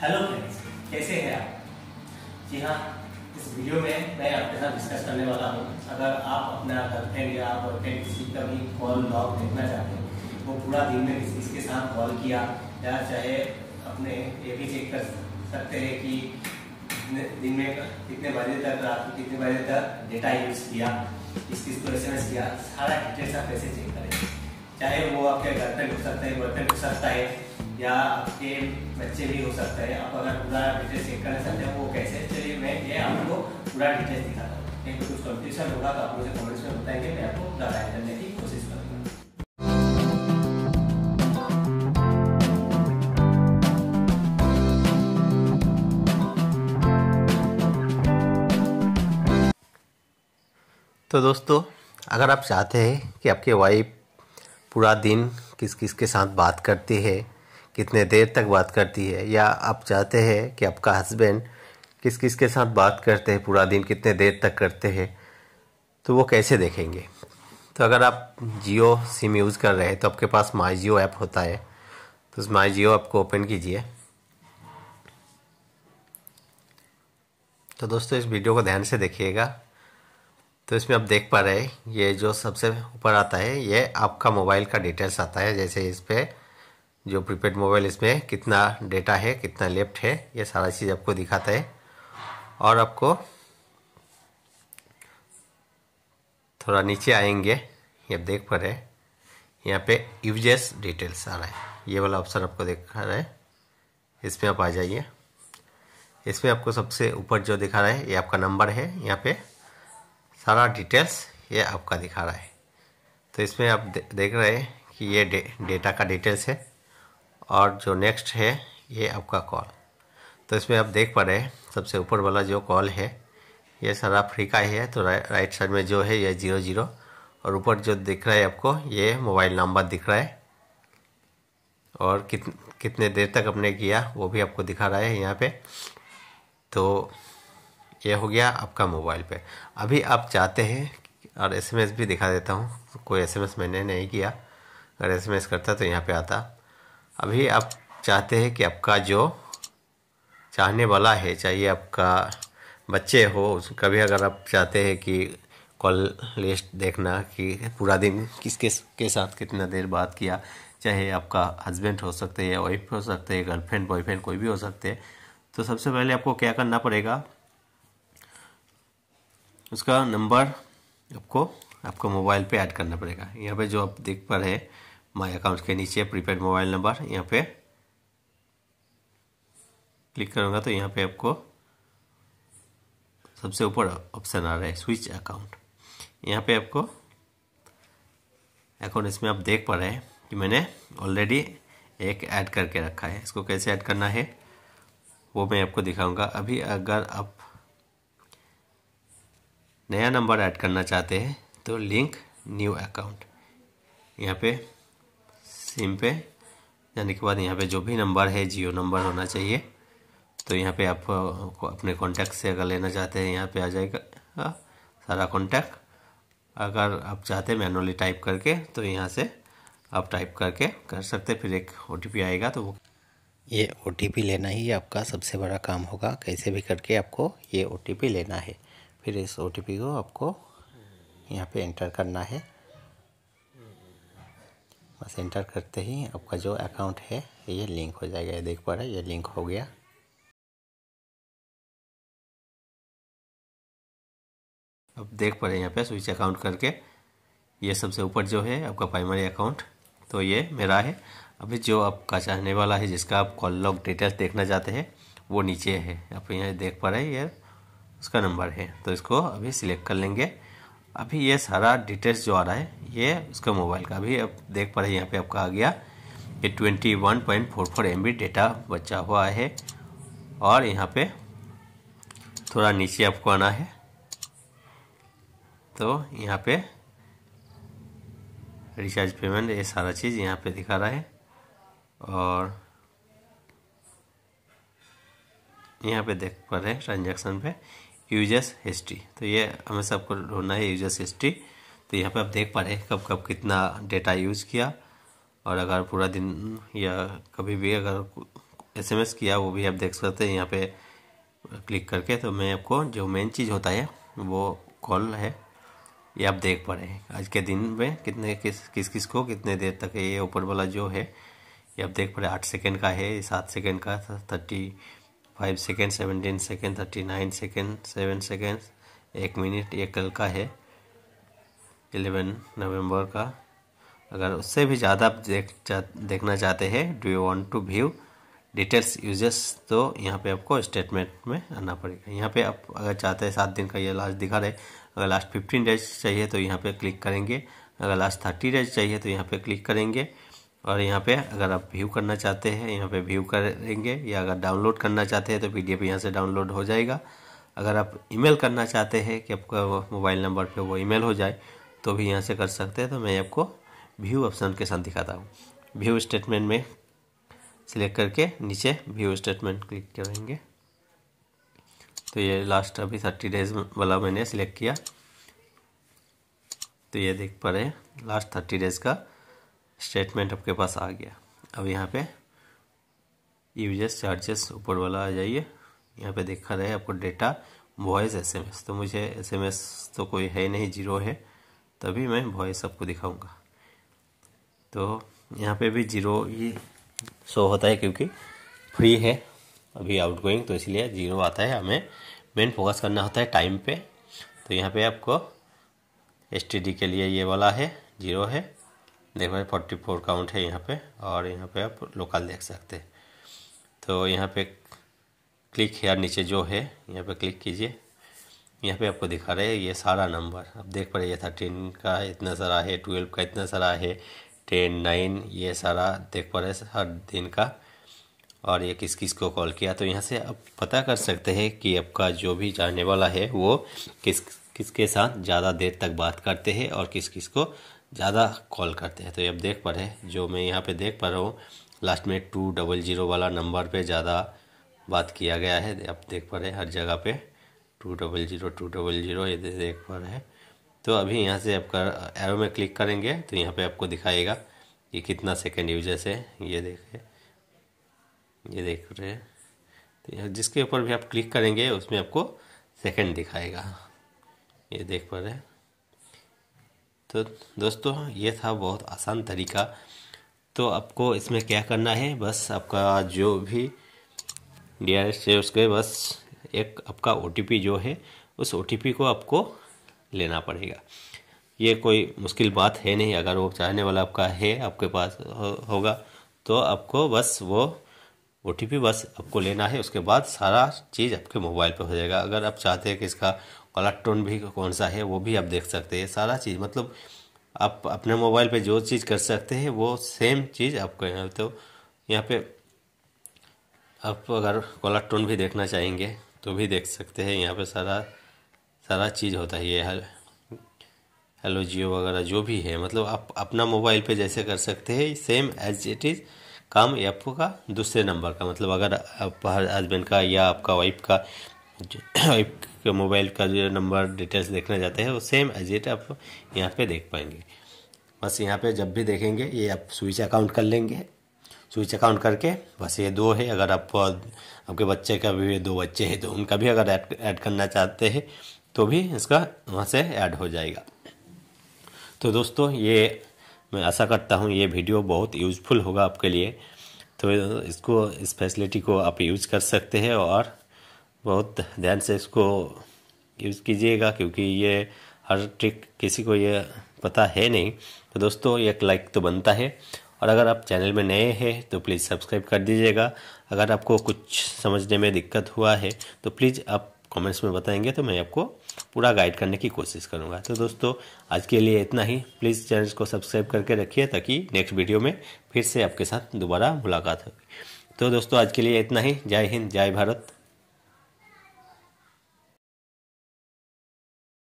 hello friends कैसे हैं आप जी हाँ इस वीडियो में मैं आपके साथ डिस्कस करने वाला हूँ अगर आप अपना गर्लफ्रेंड या बॉयफ्रेंड किसी का भी कॉल लॉग देखना चाहते हैं वो पूरा दिन में किसी के साथ कॉल किया या चाहे अपने ये भी चेक कर सकते हैं कि दिन में कितने बजे तक रात को कितने बजे तक डेटा यूज किया किस किस को एस किया सारा डिटेल्स आप कैसे चेक करें चाहे वो आपके गर्लफ्रेंड हो हैं है बॉयफ्रेंड हो सकता है या आपके बच्चे भी हो सकता है आप अगर पूरा डिटेल चेक करना चाहते हैं वो कैसे चलिए मैं ये आपको पूरा डिटेल दिखाता हूँ क्योंकि तो कुछ कंफ्यूजन होगा तो आप मुझे कमेंट्स में बताएंगे मैं आपको गाइड करने की कोशिश करूँगा तो दोस्तों अगर आप चाहते हैं कि आपके वाइफ पूरा दिन किस किस के साथ बात करती है कितने देर तक बात करती है या आप चाहते हैं कि आपका हस्बैंड किस किस के साथ बात करते हैं पूरा दिन कितने देर तक करते हैं तो वो कैसे देखेंगे तो अगर आप जियो सिम यूज़ कर रहे हैं तो आपके पास माई जियो ऐप होता है तो उस माई जियो ऐप को ओपन कीजिए तो दोस्तों इस वीडियो को ध्यान से देखिएगा तो इसमें आप देख पा रहे हैं ये जो सबसे ऊपर आता है ये आपका मोबाइल का डिटेल्स आता है जैसे इस पर जो प्रीपेड मोबाइल इसमें कितना डेटा है कितना लेफ्ट है ये सारा चीज़ आपको दिखाता है और आपको थोड़ा नीचे आएंगे ये आप देख पा रहे हैं यहाँ पे यूजेस डिटेल्स आ रहा है ये वाला ऑप्शन आपको दिखा रहा है इसमें आप आ जाइए इसमें आपको सबसे ऊपर जो दिखा रहा है ये आपका नंबर है यहाँ पे सारा डिटेल्स ये आपका दिखा रहा है तो इसमें आप दे, देख रहे हैं कि ये डे, दे, डेटा का डिटेल्स है और जो नेक्स्ट है ये आपका कॉल तो इसमें आप देख पा रहे हैं सबसे ऊपर वाला जो कॉल है ये सारा फ्री का ही है तो रा, राइट साइड में जो है ये जीरो जीरो और ऊपर जो दिख रहा है आपको ये मोबाइल नंबर दिख रहा है और कित कितने देर तक आपने किया वो भी आपको दिखा रहा है यहाँ पे तो ये हो गया आपका मोबाइल पे अभी आप चाहते हैं और एसएमएस भी दिखा देता हूँ कोई एसएमएस मैंने नहीं किया अगर एसएमएस करता तो यहाँ पे आता अभी आप चाहते हैं कि आपका जो चाहने वाला है चाहिए आपका बच्चे हो कभी अगर आप चाहते हैं कि कॉल लिस्ट देखना कि पूरा दिन किसके के साथ कितना देर बात किया चाहे आपका हस्बैंड हो सकते हैं वाइफ हो सकते हैं गर्लफ्रेंड बॉयफ्रेंड कोई भी हो सकते हैं तो सबसे पहले आपको क्या करना पड़ेगा उसका नंबर आपको आपको मोबाइल पे ऐड करना पड़ेगा यहाँ पे जो आप देख पा रहे हैं माई अकाउंट के नीचे प्रीपेड मोबाइल नंबर यहाँ पे क्लिक करूँगा तो यहाँ पे आपको सबसे ऊपर ऑप्शन आ रहा है स्विच अकाउंट यहाँ पे आपको अकाउंट इसमें आप देख पा रहे हैं कि मैंने ऑलरेडी एक ऐड करके रखा है इसको कैसे ऐड करना है वो मैं आपको दिखाऊंगा अभी अगर आप नया नंबर ऐड करना चाहते हैं तो लिंक न्यू अकाउंट यहाँ पे सिम पे जाने के बाद यहाँ पे जो भी नंबर है जियो नंबर होना चाहिए तो यहाँ पे आप अपने कॉन्टैक्ट से अगर लेना चाहते हैं यहाँ पे आ जाएगा हाँ, सारा कॉन्टैक्ट अगर आप चाहते हैं मैनुअली टाइप करके तो यहाँ से आप टाइप करके कर सकते फिर एक ओ आएगा तो वो ये ओ लेना ही आपका सबसे बड़ा काम होगा कैसे भी करके आपको ये ओ लेना है फिर इस ओ को आपको यहाँ पे एंटर करना है बस एंटर करते ही आपका जो अकाउंट है ये लिंक हो जाएगा ये देख पा रहे ये लिंक हो गया अब देख पा रहे हैं यहाँ पे स्विच अकाउंट करके ये सबसे ऊपर जो है आपका प्राइमरी अकाउंट तो ये मेरा है अभी जो आपका चाहने वाला है जिसका आप कॉल लॉग डिटेल्स देखना चाहते हैं वो नीचे है आप यहाँ देख पा रहे हैं ये उसका नंबर है तो इसको अभी सिलेक्ट कर लेंगे अभी ये सारा डिटेल्स जो आ रहा है ये उसका मोबाइल का अभी अब देख पा रहे हैं यहाँ पे आपका आ गया ये twenty one point four four MB data डेटा बचा हुआ है और यहाँ पे थोड़ा नीचे आपको आना है तो यहाँ पे रिचार्ज पेमेंट ये सारा चीज़ यहाँ पे दिखा रहा है और यहाँ पे देख पा रहे हैं ट्रांजेक्शन पे यूजर्स हिस्ट्री तो ये हमें सबको ढूंढना है यूजर्स हिस्ट्री तो यहाँ पे आप देख पा रहे हैं कब कब कितना डेटा यूज़ किया और अगर पूरा दिन या कभी भी अगर एसएमएस किया वो भी आप देख सकते हैं यहाँ पे क्लिक करके तो मैं आपको जो मेन चीज़ होता है वो कॉल है ये आप देख पा रहे हैं आज के दिन में कितने किस किस किस को कितने देर तक ये ऊपर वाला जो है ये आप देख पा रहे हैं आठ सेकेंड का है सात सेकेंड का thirty five second seventeen second thirty nine second seven second एक मिनट ये कल का है एलेवन नवंबर का अगर उससे भी ज़्यादा आप देख जा, देखना चाहते हैं do you want to view details users तो यहाँ पे आपको स्टेटमेंट में आना पड़ेगा यहाँ पे आप अगर चाहते हैं सात दिन का ये लास्ट दिखा रहे अगर लास्ट फिफ्टीन डेज चाहिए तो यहाँ पे क्लिक करेंगे अगर लास्ट थर्टी डेज चाहिए तो यहाँ पे क्लिक करेंगे और यहाँ पे अगर आप व्यू करना चाहते हैं यहाँ पे व्यू करेंगे या अगर डाउनलोड करना चाहते हैं तो पीडीएफ यहाँ से डाउनलोड हो जाएगा अगर आप ईमेल करना चाहते हैं कि आपका मोबाइल नंबर पे वो ईमेल हो जाए तो भी यहाँ से कर सकते हैं तो मैं आपको व्यू ऑप्शन के साथ दिखाता हूँ व्यू स्टेटमेंट में सिलेक्ट करके नीचे व्यू स्टेटमेंट क्लिक करेंगे तो ये लास्ट अभी थर्टी डेज वाला मैंने सिलेक्ट किया तो ये देख पा रहे हैं लास्ट थर्टी डेज़ का स्टेटमेंट आपके पास आ गया अब यहाँ पे यूजेस चार्जेस ऊपर वाला आ जाइए यहाँ पे देखा रहे आपको डेटा वॉइस एसएमएस तो मुझे एसएमएस तो कोई है नहीं जीरो है तभी मैं वॉइस आपको दिखाऊंगा तो यहाँ पे भी जीरो ही शो होता है क्योंकि फ्री है अभी आउटगोइंग तो इसलिए जीरो आता है हमें मेन फोकस करना होता है टाइम पे तो यहाँ पे आपको एस के लिए ये वाला है जीरो है देख भाई फोर्टी फोर काउंट है यहाँ पे और यहाँ पे आप लोकल देख सकते हैं तो यहाँ पे क्लिक यार नीचे जो है यहाँ पे क्लिक कीजिए यहाँ पे आपको दिखा रहे हैं ये सारा नंबर आप देख पा रहे हैं थर्टीन का इतना सारा है ट्वेल्व का इतना सारा है टेन नाइन ये सारा देख पा रहे हर दिन का और ये किस किस को कॉल किया तो यहाँ से आप पता कर सकते हैं कि आपका जो भी जाने वाला है वो किस किसके साथ ज़्यादा देर तक बात करते हैं और किस किस को ज़्यादा कॉल करते हैं तो ये अब देख पा रहे हैं जो मैं यहाँ पे देख पा रहा हूँ लास्ट में टू डबल ज़ीरो वाला नंबर पे ज़्यादा बात किया गया है आप देख पा रहे हैं हर जगह पे two double zero two double zero ये देख पा रहे हैं तो अभी यहाँ से आपका एरो में क्लिक करेंगे तो यहाँ पे आपको दिखाएगा कि कितना सेकेंड यूजर्स है ये देखे ये देख रहे हैं तो जिसके ऊपर भी आप क्लिक करेंगे उसमें आपको सेकेंड दिखाएगा ये देख पा रहे हैं तो दोस्तों ये था बहुत आसान तरीका तो आपको इसमें क्या करना है बस आपका जो भी डी आर एस है उसके बस एक आपका ओ जो है उस ओ को आपको लेना पड़ेगा ये कोई मुश्किल बात है नहीं अगर वो चाहने वाला आपका है आपके पास हो, होगा तो आपको बस वो ओ बस आपको लेना है उसके बाद सारा चीज़ आपके मोबाइल पर हो जाएगा अगर आप चाहते हैं कि इसका कलर टोन भी कौन सा है वो भी आप देख सकते हैं सारा चीज़ मतलब आप अपने मोबाइल पे जो चीज़ कर सकते हैं वो सेम चीज़ आपको यहाँ तो यहाँ पे आप अगर कॉलर टोन भी देखना चाहेंगे तो भी देख सकते हैं यहाँ पे सारा सारा चीज़ होता है ये हेलो जियो वगैरह जो भी है मतलब आप अपना मोबाइल पे जैसे कर सकते हैं सेम एज इट इज़ काम आपका दूसरे नंबर का मतलब अगर आप हस्बैंड का या आपका वाइफ का जो मोबाइल का जो नंबर डिटेल्स देखना चाहते हैं वो सेम एज इट आप यहाँ पे देख पाएंगे बस यहाँ पे जब भी देखेंगे ये आप स्विच अकाउंट कर लेंगे स्विच अकाउंट करके बस ये दो है अगर आप आपके बच्चे का भी दो बच्चे हैं तो उनका भी अगर ऐड करना चाहते हैं तो भी इसका वहाँ से ऐड हो जाएगा तो दोस्तों ये मैं आशा करता हूँ ये वीडियो बहुत यूज़फुल होगा आपके लिए तो इसको इस फैसिलिटी को आप यूज़ कर सकते हैं और बहुत ध्यान से इसको यूज़ कीजिएगा क्योंकि ये हर ट्रिक किसी को ये पता है नहीं तो दोस्तों एक लाइक तो बनता है और अगर आप चैनल में नए हैं तो प्लीज़ सब्सक्राइब कर दीजिएगा अगर आपको कुछ समझने में दिक्कत हुआ है तो प्लीज़ आप कमेंट्स में बताएंगे तो मैं आपको पूरा गाइड करने की कोशिश करूँगा तो दोस्तों आज के लिए इतना ही प्लीज़ चैनल को सब्सक्राइब करके रखिए ताकि नेक्स्ट वीडियो में फिर से आपके साथ दोबारा मुलाकात होगी तो दोस्तों आज के लिए इतना ही जय हिंद जय भारत